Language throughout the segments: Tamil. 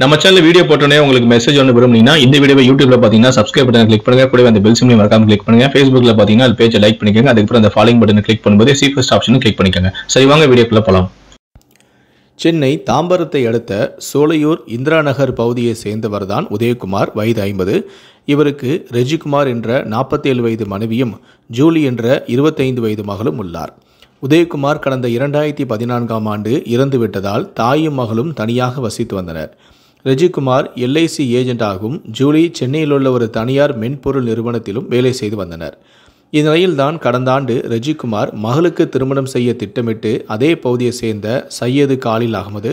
நம்ம சேனல் வீடியோ போட்டோன்னே உங்களுக்கு மெசேஜ் ஒன்று விரும்புனீங்கன்னா இந்த வீடியோ யூடியூப்ல பார்த்தீங்கன்னா சப்ஸ்கிரைப் பட்டன் கிளிக் பண்ணுங்க கூட அந்த பெல் சிம்லையும் மறக்காம கிளிக் பண்ணுங்க ஃபேஸ்புக்ல பார்த்தீங்கன்னா அது பேஜை லைக் பண்ணிக்கோங்க அதுக்கப்புறம் அந்த ஃபாலோயிங் பட்டன் கிளிக் பண்ணும்போது சி ஃபர்ஸ்ட் ஆப்ஷனும் கிளிக் பண்ணிக்கோங்க சரி வாங்க வீடியோக்குள்ள போகலாம் சென்னை தாம்பரத்தை அடுத்த சோலையூர் இந்திரா நகர் பகுதியை சேர்ந்தவர் தான் உதயகுமார் வயது ஐம்பது இவருக்கு ரெஜிகுமார் என்ற நாற்பத்தேழு வயது மனைவியும் ஜூலி என்ற இருபத்தைந்து வயது மகளும் உள்ளார் உதயகுமார் கடந்த இரண்டாயிரத்தி பதினான்காம் ஆண்டு இறந்துவிட்டதால் தாயும் மகளும் தனியாக வசித்து வந்தனர் ரஜிகுமார் எல்ஐசி ஏஜென்டாகவும் ஜூலி சென்னையில் உள்ள ஒரு தனியார் மென்பொருள் நிறுவனத்திலும் வேலை செய்து வந்தனர் இந்நிலையில்தான் கடந்த ஆண்டு ரஜிகுமார் மகளுக்கு திருமணம் செய்ய திட்டமிட்டு அதே பகுதியை சேர்ந்த சையது காலில் அகமது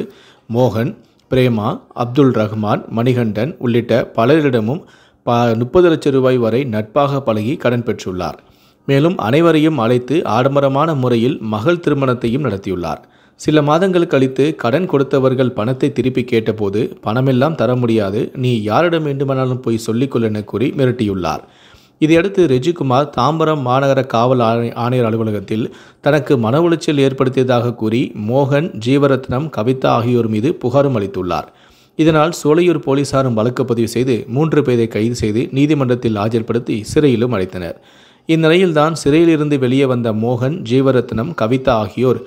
மோகன் பிரேமா அப்துல் ரஹ்மான் மணிகண்டன் உள்ளிட்ட பலரிடமும் ப முப்பது லட்சம் ரூபாய் வரை நட்பாக பழகி கடன் பெற்றுள்ளார் மேலும் அனைவரையும் அழைத்து ஆடம்பரமான முறையில் மகள் திருமணத்தையும் நடத்தியுள்ளார் சில மாதங்கள் கழித்து கடன் கொடுத்தவர்கள் பணத்தை திருப்பி கேட்டபோது பணமெல்லாம் தர முடியாது நீ யாரிடம் வேண்டுமானாலும் போய் சொல்லிக்கொள்ள என கூறி மிரட்டியுள்ளார் இதையடுத்து ரெஜிகுமார் தாம்பரம் மாநகர காவல் ஆணையர் அலுவலகத்தில் தனக்கு மன உளைச்சல் ஏற்படுத்தியதாக கூறி மோகன் ஜீவரத்னம் கவிதா ஆகியோர் மீது புகாரும் அளித்துள்ளார் இதனால் சோலையூர் போலீசாரும் வழக்கு பதிவு செய்து மூன்று பேரை கைது செய்து நீதிமன்றத்தில் ஆஜர்படுத்தி சிறையிலும் அழைத்தனர் இந்நிலையில்தான் சிறையிலிருந்து வெளியே வந்த மோகன் ஜீவரத்னம் கவிதா ஆகியோர்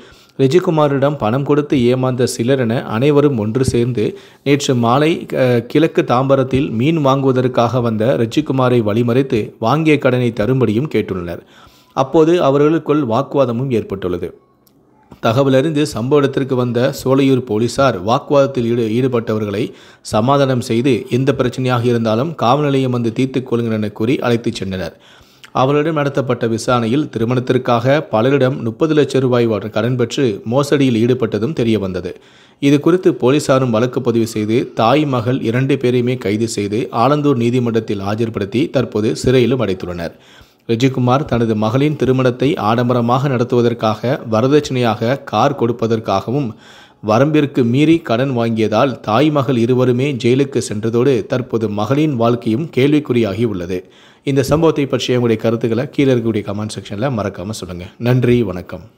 ரிஜிகுமாரிடம் பணம் கொடுத்து ஏமாந்த சிலரென அனைவரும் ஒன்று சேர்ந்து நேற்று மாலை கிழக்கு தாம்பரத்தில் மீன் வாங்குவதற்காக வந்த ரெஜிகுமாரை வழிமறைத்து வாங்கிய கடனை தரும்படியும் கேட்டுள்ளனர் அப்போது அவர்களுக்குள் வாக்குவாதமும் ஏற்பட்டுள்ளது தகவலறிந்து சம்பவ இடத்திற்கு வந்த சோலையூர் போலீசார் வாக்குவாதத்தில் ஈடு ஈடுபட்டவர்களை சமாதானம் செய்து எந்த பிரச்சனையாக இருந்தாலும் காவல் நிலையம் வந்து தீர்த்து கொள்ளுங்கள் என கூறி அழைத்துச் சென்றனர் அவர்களிடம் நடத்தப்பட்ட விசாரணையில் திருமணத்திற்காக பலரிடம் முப்பது லட்சம் ரூபாய் கடன் பெற்று மோசடியில் ஈடுபட்டதும் தெரியவந்தது இது குறித்து போலீசாரும் வழக்கு பதிவு செய்து தாய் மகள் இரண்டு பேரையுமே கைது செய்து ஆலந்தூர் நீதிமன்றத்தில் ஆஜர்படுத்தி தற்போது சிறையிலும் அடைத்துள்ளனர் ரிஜிகுமார் தனது மகளின் திருமணத்தை ஆடம்பரமாக நடத்துவதற்காக வரதட்சணையாக கார் கொடுப்பதற்காகவும் வரம்பிற்கு மீறி கடன் வாங்கியதால் தாய் மகள் இருவருமே ஜெயிலுக்கு சென்றதோடு தற்போது மகளின் வாழ்க்கையும் கேள்விக்குறியாகி உள்ளது இந்த சம்பவத்தை பற்றிய உங்களுடைய கருத்துக்களை கீழே இருக்கக்கூடிய கமெண்ட் செக்ஷனில் மறக்காமல் சொல்லுங்கள் நன்றி வணக்கம்